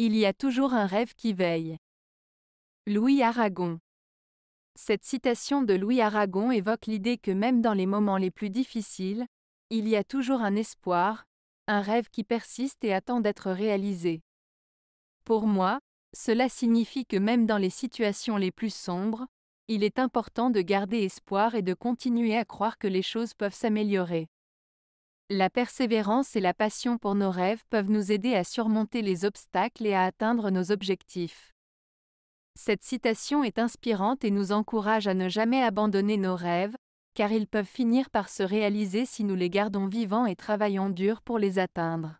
Il y a toujours un rêve qui veille. Louis Aragon. Cette citation de Louis Aragon évoque l'idée que même dans les moments les plus difficiles, il y a toujours un espoir, un rêve qui persiste et attend d'être réalisé. Pour moi, cela signifie que même dans les situations les plus sombres, il est important de garder espoir et de continuer à croire que les choses peuvent s'améliorer. La persévérance et la passion pour nos rêves peuvent nous aider à surmonter les obstacles et à atteindre nos objectifs. Cette citation est inspirante et nous encourage à ne jamais abandonner nos rêves, car ils peuvent finir par se réaliser si nous les gardons vivants et travaillons dur pour les atteindre.